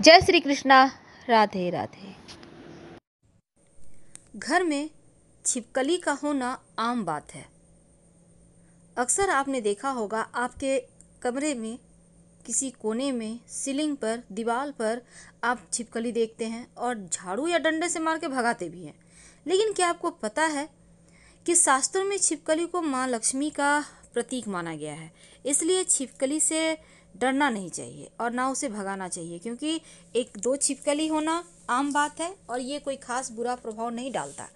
जय श्री कृष्णा राधे राधे घर में छिपकली का होना आम बात है अक्सर आपने देखा होगा आपके कमरे में किसी कोने में सीलिंग पर दीवार पर आप छिपकली देखते हैं और झाड़ू या डंडे से मार के भगाते भी हैं लेकिन क्या आपको पता है कि शास्त्रों में छिपकली को माँ लक्ष्मी का प्रतीक माना गया है इसलिए छिपकली से डरना नहीं चाहिए और ना उसे भगाना चाहिए क्योंकि एक दो छिपकली होना आम बात है और ये कोई ख़ास बुरा प्रभाव नहीं डालता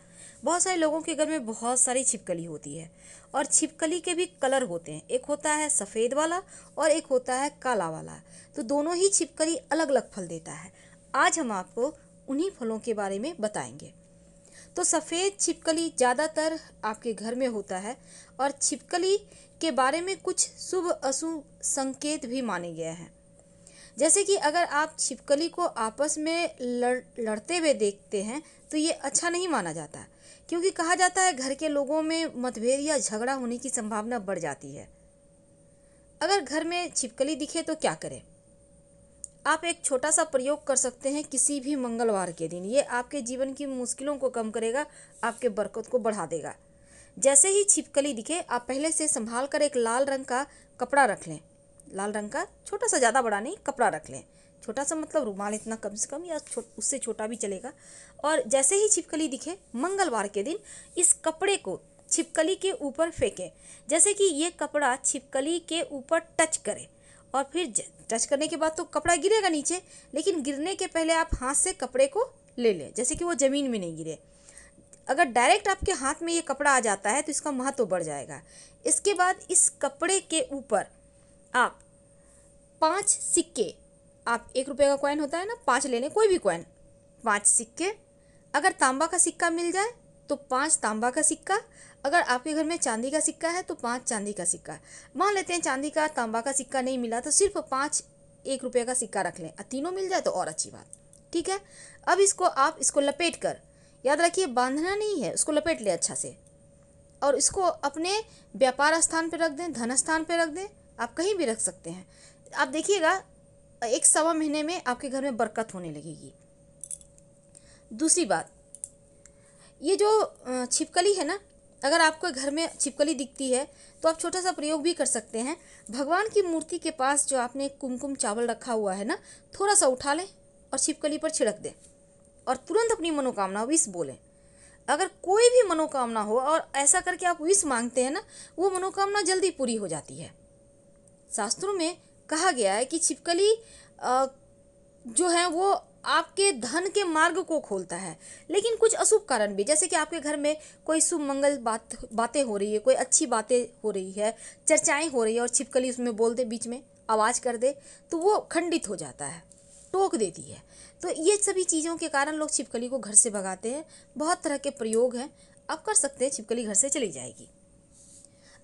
बहुत सारे लोगों के घर में बहुत सारी छिपकली होती है और छिपकली के भी कलर होते हैं एक होता है सफ़ेद वाला और एक होता है काला वाला तो दोनों ही छिपकली अलग अलग फल देता है आज हम आपको उन्हीं फलों के बारे में बताएंगे तो सफ़ेद छिपकली ज़्यादातर आपके घर में होता है और छिपकली के बारे में कुछ शुभ अशुभ संकेत भी माने गए हैं जैसे कि अगर आप छिपकली को आपस में लड़ लड़ते हुए देखते हैं तो ये अच्छा नहीं माना जाता क्योंकि कहा जाता है घर के लोगों में मतभेद या झगड़ा होने की संभावना बढ़ जाती है अगर घर में छिपकली दिखे तो क्या करें आप एक छोटा सा प्रयोग कर सकते हैं किसी भी मंगलवार के दिन ये आपके जीवन की मुश्किलों को कम करेगा आपके बरकत को बढ़ा देगा जैसे ही छिपकली दिखे आप पहले से संभाल कर एक लाल रंग का कपड़ा रख लें लाल रंग का छोटा सा ज़्यादा बड़ा नहीं कपड़ा रख लें छोटा सा मतलब रुमाल इतना कम से कम या छो, उससे छोटा भी चलेगा और जैसे ही छिपकली दिखे मंगलवार के दिन इस कपड़े को छिपकली के ऊपर फेंकें जैसे कि ये कपड़ा छिपकली के ऊपर टच करे और फिर टच करने के बाद तो कपड़ा गिरेगा नीचे लेकिन गिरने के पहले आप हाथ से कपड़े को ले लें जैसे कि वो ज़मीन में नहीं गिरे अगर डायरेक्ट आपके हाथ में ये कपड़ा आ जाता है तो इसका महत्व बढ़ जाएगा इसके बाद इस कपड़े के ऊपर आप पाँच सिक्के आप एक रुपये का कॉइन होता है ना पाँच ले लें कोई भी कॉइन पाँच सिक्के अगर तांबा का सिक्का मिल जाए तो पाँच तांबा का सिक्का अगर आपके घर में चांदी का सिक्का है तो पाँच चांदी का सिक्का मान लेते हैं चांदी का तांबा का सिक्का नहीं मिला तो सिर्फ पाँच एक रुपये का सिक्का रख लें तीनों मिल जाए तो और अच्छी बात ठीक है अब इसको आप इसको लपेट कर याद रखिए बांधना नहीं है उसको लपेट ले अच्छा से और इसको अपने व्यापार स्थान पर रख दें धन स्थान पर रख दें आप कहीं भी रख सकते हैं आप देखिएगा एक सवा महीने में आपके घर में बरकत होने लगेगी दूसरी बात ये जो छिपकली है ना अगर आपको घर में छिपकली दिखती है तो आप छोटा सा प्रयोग भी कर सकते हैं भगवान की मूर्ति के पास जो आपने कुमकुम चावल रखा हुआ है ना थोड़ा सा उठा लें और छिपकली पर छिड़क दें और तुरंत अपनी मनोकामना विष बोलें अगर कोई भी मनोकामना हो और ऐसा करके आप विष मांगते हैं ना वो मनोकामना जल्दी पूरी हो जाती है शास्त्रों में कहा गया है कि छिपकली जो है वो आपके धन के मार्ग को खोलता है लेकिन कुछ अशुभ कारण भी जैसे कि आपके घर में कोई शुभ मंगल बात बातें हो रही है कोई अच्छी बातें हो रही है चर्चाएं हो रही है और छिपकली उसमें बोल दे बीच में आवाज़ कर दे तो वो खंडित हो जाता है टोक देती है तो ये सभी चीज़ों के कारण लोग छिपकली को घर से भगाते हैं बहुत तरह के प्रयोग हैं आप कर सकते हैं छिपकली घर से चली जाएगी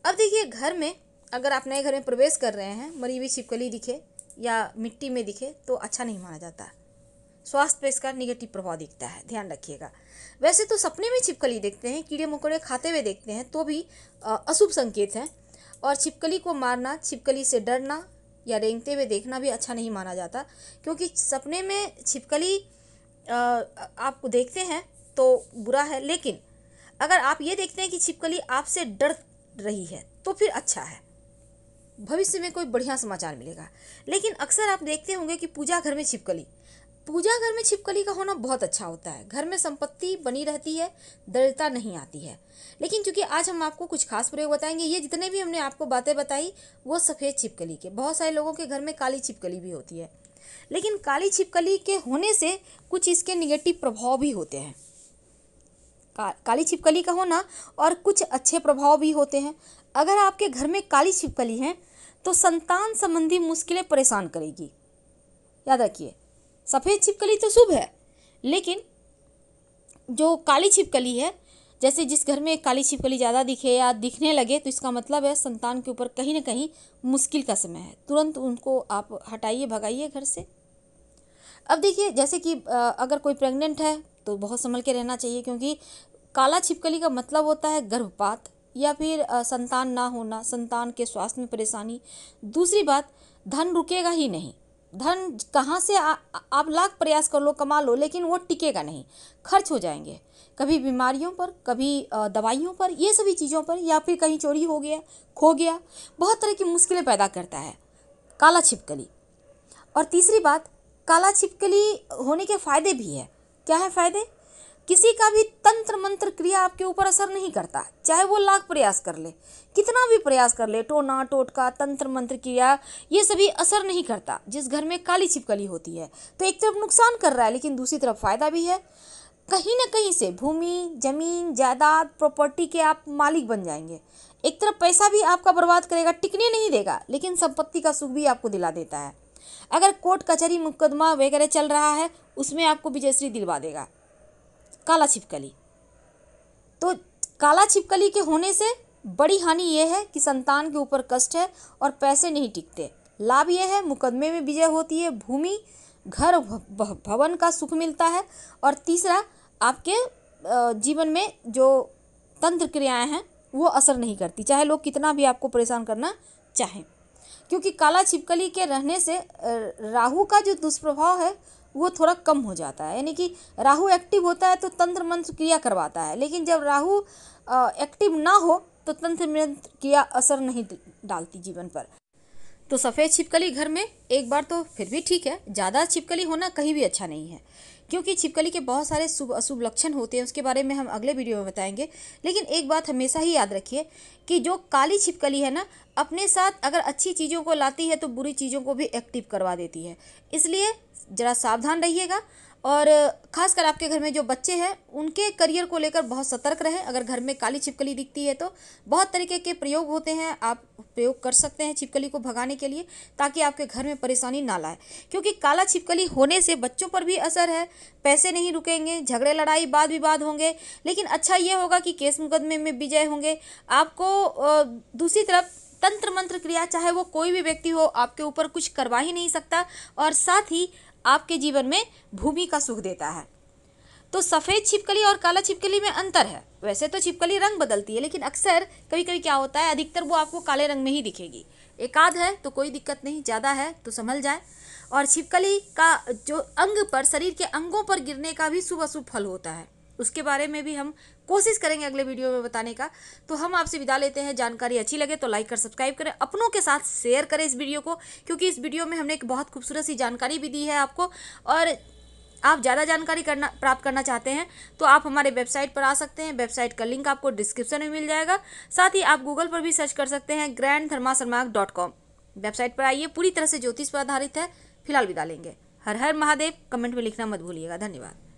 अब देखिए घर में अगर आप नए घर में प्रवेश कर रहे हैं मरी हुई छिपकली दिखे या मिट्टी में दिखे तो अच्छा नहीं माना जाता है स्वास्थ्य पर इसका निगेटिव प्रभाव दिखता है ध्यान रखिएगा वैसे तो सपने में छिपकली देखते हैं कीड़े मकोड़े खाते हुए देखते हैं तो भी अशुभ संकेत हैं और छिपकली को मारना छिपकली से डरना या रेंगते हुए देखना भी अच्छा नहीं माना जाता क्योंकि सपने में छिपकली आपको देखते हैं तो बुरा है लेकिन अगर आप ये देखते हैं कि छिपकली आपसे डर रही है तो फिर अच्छा है भविष्य में कोई बढ़िया समाचार मिलेगा लेकिन अक्सर आप देखते होंगे कि पूजा घर में छिपकली पूजा घर में छिपकली का होना बहुत अच्छा होता है घर में संपत्ति बनी रहती है दरिद्रता नहीं आती है लेकिन चूंकि आज हम आपको कुछ खास प्रयोग बताएंगे ये जितने भी हमने आपको बातें बताई वो सफ़ेद छिपकली के बहुत सारे लोगों के घर में काली छिपकली भी होती है लेकिन काली छिपकली के होने से कुछ इसके निगेटिव प्रभाव भी होते हैं का, काली छिपकली का होना और कुछ अच्छे प्रभाव भी होते हैं अगर आपके घर में काली छिपकली है तो संतान संबंधी मुश्किलें परेशान करेगी याद रखिए सफ़ेद छिपकली तो शुभ है लेकिन जो काली छिपकली है जैसे जिस घर में काली छिपकली ज़्यादा दिखे या दिखने लगे तो इसका मतलब है संतान के ऊपर कहीं ना कहीं मुश्किल का समय है तुरंत उनको आप हटाइए भगाइए घर से अब देखिए जैसे कि अगर कोई प्रेग्नेंट है तो बहुत संभल के रहना चाहिए क्योंकि काला छिपकली का मतलब होता है गर्भपात या फिर संतान ना होना संतान के स्वास्थ्य में परेशानी दूसरी बात धन रुकेगा ही नहीं धन कहाँ से आ, आप लाख प्रयास कर लो कमा लो लेकिन वो टिकेगा नहीं खर्च हो जाएंगे कभी बीमारियों पर कभी दवाइयों पर ये सभी चीज़ों पर या फिर कहीं चोरी हो गया खो गया बहुत तरह की मुश्किलें पैदा करता है काला छिपकली और तीसरी बात काला छिपकली होने के फ़ायदे भी है क्या है फ़ायदे किसी का भी तंत्र स्वतंत्र क्रिया आपके ऊपर असर नहीं करता चाहे वो लाख प्रयास कर ले कितना भी प्रयास कर ले टोना टोटका तंत्र मंत्र क्रिया ये सभी असर नहीं करता जिस घर में काली छिपकली होती है तो एक तरफ नुकसान कर रहा है लेकिन दूसरी तरफ फायदा भी है कहीं ना कहीं से भूमि जमीन जायदाद प्रॉपर्टी के आप मालिक बन जाएंगे एक तरफ पैसा भी आपका बर्बाद करेगा टिकने नहीं देगा लेकिन संपत्ति का सुख भी आपको दिला देता है अगर कोर्ट कचहरी मुकदमा वगैरह चल रहा है उसमें आपको विजयश्री दिलवा देगा काला छिपकली तो काला छिपकली के होने से बड़ी हानि यह है कि संतान के ऊपर कष्ट है और पैसे नहीं टिकते लाभ यह है मुकदमे में विजय होती है भूमि घर भवन का सुख मिलता है और तीसरा आपके जीवन में जो तंत्र क्रियाएं हैं वो असर नहीं करती चाहे लोग कितना भी आपको परेशान करना चाहें क्योंकि काला छिपकली के रहने से राहु का जो दुष्प्रभाव है वो थोड़ा कम हो जाता है यानी कि राहु एक्टिव होता है तो तंत्र मंत्र क्रिया करवाता है लेकिन जब राहु एक्टिव ना हो तो तंत्र मंत्र क्रिया असर नहीं डालती जीवन पर तो सफ़ेद छिपकली घर में एक बार तो फिर भी ठीक है ज़्यादा छिपकली होना कहीं भी अच्छा नहीं है क्योंकि छिपकली के बहुत सारे शुभ अशुभ लक्षण होते हैं उसके बारे में हम अगले वीडियो में बताएंगे लेकिन एक बात हमेशा ही याद रखिए कि जो काली छिपकली है ना अपने साथ अगर अच्छी चीज़ों को लाती है तो बुरी चीज़ों को भी एक्टिव करवा देती है इसलिए ज़रा सावधान रहिएगा और खासकर आपके घर में जो बच्चे हैं उनके करियर को लेकर बहुत सतर्क रहें अगर घर में काली छिपकली दिखती है तो बहुत तरीके के प्रयोग होते हैं आप प्रयोग कर सकते हैं छिपकली को भगाने के लिए ताकि आपके घर में परेशानी ना लाए क्योंकि काला छिपकली होने से बच्चों पर भी असर है पैसे नहीं रुकेंगे झगड़े लड़ाई वाद विवाद होंगे लेकिन अच्छा ये होगा कि केस मुकदमे में विजय होंगे आपको दूसरी तरफ तंत्र मंत्र क्रिया चाहे वो कोई भी व्यक्ति हो आपके ऊपर कुछ करवा ही नहीं सकता और साथ ही आपके जीवन में भूमि का सुख देता है तो सफ़ेद छिपकली और काला छिपकली में अंतर है वैसे तो छिपकली रंग बदलती है लेकिन अक्सर कभी कभी क्या होता है अधिकतर वो आपको काले रंग में ही दिखेगी एक आध है तो कोई दिक्कत नहीं ज़्यादा है तो संभल जाए और छिपकली का जो अंग पर शरीर के अंगों पर गिरने का भी शुभ अशुभ फल होता है उसके बारे में भी हम कोशिश करेंगे अगले वीडियो में बताने का तो हम आपसे विदा लेते हैं जानकारी अच्छी लगे तो लाइक कर सब्सक्राइब करें अपनों के साथ शेयर करें इस वीडियो को क्योंकि इस वीडियो में हमने एक बहुत खूबसूरत सी जानकारी भी दी है आपको और आप ज़्यादा जानकारी करना प्राप्त करना चाहते हैं तो आप हमारे वेबसाइट पर आ सकते हैं वेबसाइट का लिंक आपको डिस्क्रिप्शन में मिल जाएगा साथ ही आप गूगल पर भी सर्च कर सकते हैं grand Dharma dot com website पर आइए पूरी तरह से ज्योतिष पर आधारित है फिलहाल विदा लेंगे हर हर महादेव कमेंट में लिखना मत भूलिएगा धन्यवाद